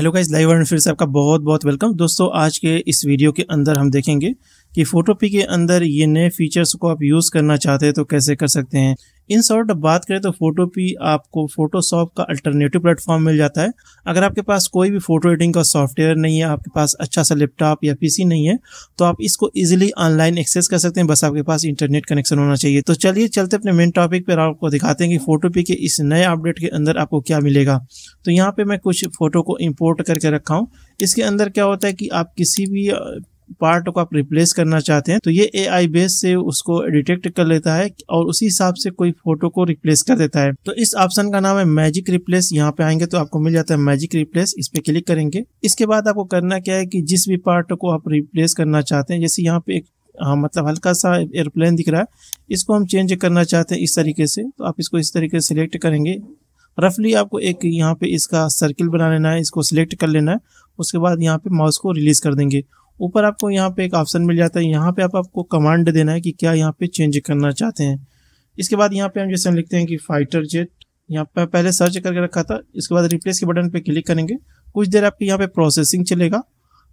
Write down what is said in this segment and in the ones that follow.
hello guys live and फिर से आपका बहुत बहुत वेलकम दोस्तों आज के इस वीडियो के अंदर हम देखेंगे कि फोटोपी के अंदर ये नए फीचर्स को आप यूज़ करना चाहते हैं तो कैसे कर सकते हैं इन शॉर्ट बात करें तो फोटोपी आपको फोटोशॉप का अल्टरनेटिव प्लेटफॉर्म मिल जाता है अगर आपके पास कोई भी फोटो एडिटिंग का सॉफ्टवेयर नहीं है आपके पास अच्छा सा लैपटॉप या पीसी नहीं है तो आप इसको इजीली ऑनलाइन एक्सेस कर सकते हैं बस आपके पास इंटरनेट कनेक्शन होना चाहिए तो चलिए चलते अपने मेन टॉपिक पर आपको दिखाते हैं कि फोटोपी के इस नए अपडेट के अंदर आपको क्या मिलेगा तो यहाँ पर मैं कुछ फ़ोटो को इम्पोर्ट करके रखा हूँ इसके अंदर क्या होता है कि आप किसी भी पार्ट को आप रिप्लेस करना चाहते हैं तो ये ए बेस से उसको डिटेक्ट कर लेता है और उसी हिसाब से कोई फोटो को रिप्लेस कर देता है तो इस ऑप्शन का नाम है मैजिक रिप्लेस यहाँ पे आएंगे तो आपको मिल जाता है मैजिक रिप्लेस इस पे क्लिक करेंगे इसके बाद आपको करना क्या है कि जिस भी पार्ट को आप रिप्लेस करना चाहते हैं जैसे यहाँ पे एक हाँ मतलब हल्का सा एयरप्लेन दिख रहा है इसको हम चेंज करना चाहते हैं इस तरीके से तो आप इसको इस तरीके से सिलेक्ट करेंगे रफली आपको एक यहाँ पे इसका सर्किल बना लेना है इसको सिलेक्ट कर लेना है उसके बाद यहाँ पे माउस को रिलीज कर देंगे ऊपर आपको यहाँ पे एक ऑप्शन मिल जाता है यहाँ पे आप आपको कमांड देना है कि क्या यहाँ पे चेंज करना चाहते हैं इसके बाद यहाँ पे हम जैसे हम लिखते हैं कि फाइटर जेट यहाँ पे पहले सर्च करके रखा था इसके बाद रिप्लेस के बटन पे क्लिक करेंगे कुछ देर आपके यहाँ पे प्रोसेसिंग चलेगा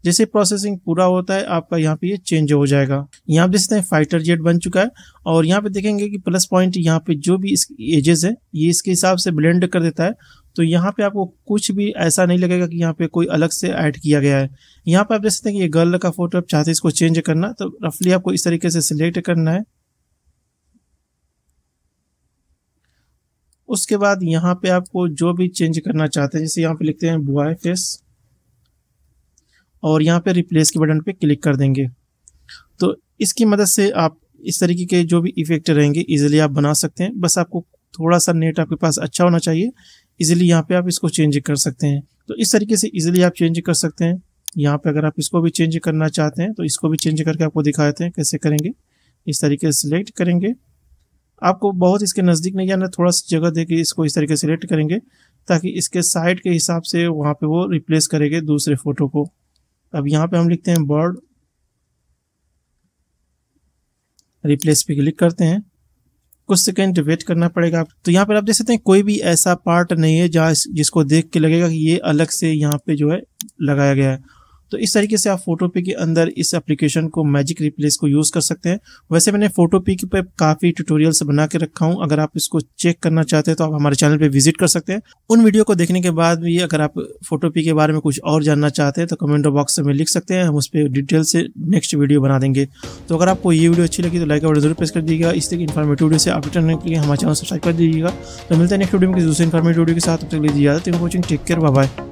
जैसे प्रोसेसिंग पूरा होता है आपका यहाँ पे ये यह चेंज हो जाएगा यहाँ पे देखते हैं फाइटर जेट बन चुका है और यहाँ पे देखेंगे कि प्लस पॉइंट यहाँ पे जो भी इस एजेस है ये इसके हिसाब से ब्लेंड कर देता है तो यहाँ पे आपको कुछ भी ऐसा नहीं लगेगा कि यहाँ पे कोई अलग से ऐड किया गया है यहाँ पे आप देख सकते हैं कि ये गर्ल का फोटो आप चाहते हैं इसको चेंज करना तो रफली आपको इस तरीके से सिलेक्ट करना है उसके बाद यहाँ पे आपको जो भी चेंज करना चाहते हैं जैसे यहाँ पे लिखते हैं बॉय फेस और यहाँ पे रिप्लेस के बटन पे क्लिक कर देंगे तो इसकी मदद से आप इस तरीके के जो भी इफेक्ट रहेंगे इजीली आप बना सकते हैं बस आपको थोड़ा सा नेट आपके पास अच्छा होना चाहिए इजिली यहाँ पे आप इसको चेंज कर सकते हैं तो इस तरीके से इजिली आप चेंज कर सकते हैं यहाँ पे अगर आप इसको भी चेंज करना चाहते हैं तो इसको भी चेंज करके आपको दिखाते हैं कैसे करेंगे इस तरीके से सिलेक्ट करेंगे आपको बहुत इसके नज़दीक नहीं जाना थोड़ा सा जगह दे के इसको इस तरीके से सिलेक्ट करेंगे ताकि इसके साइड के हिसाब से वहाँ पे वो रिप्लेस करेंगे दूसरे फोटो को अब यहाँ पे हम लिखते हैं बर्ड रिप्लेस पे क्लिक करते हैं कुछ सेकेंड वेट करना पड़ेगा तो यहाँ पर आप देख सकते हैं कोई भी ऐसा पार्ट नहीं है जहाँ जिसको देख के लगेगा कि ये अलग से यहाँ पे जो है लगाया गया है तो इस तरीके से आप पे के अंदर इस एप्लीकेशन को मैजिक रिप्लेस को यूज़ कर सकते हैं वैसे मैंने फोटो पे पर काफ़ी ट्यूटोरियल्स बना के रखा हूँ अगर आप इसको चेक करना चाहते हैं तो आप हमारे चैनल पर विजिट कर सकते हैं उन वीडियो को देखने के बाद भी अगर आप फोटोपे के बारे में कुछ और जानना चाहते हैं तो कमेंट बॉक्स में लिख सकते हैं हम उस पर डिटेल से नेक्स्ट वीडियो बना देंगे तो अगर आपको ये वीडियो अच्छी लगी तो लाइक और जरूर प्रेस कर दीजिएगा इस तरह इन्फॉर्मेटिव वीडियो से अपडेट करने के लिए हमारे चैनल सब्सक्राइब कर दीजिएगा तो मिलते हैं नेक्स्ट वीडियो में किसी दूसरे इन्फॉर्मेटिव वीडियो के साथ तक लीजिए टेक केयर बाय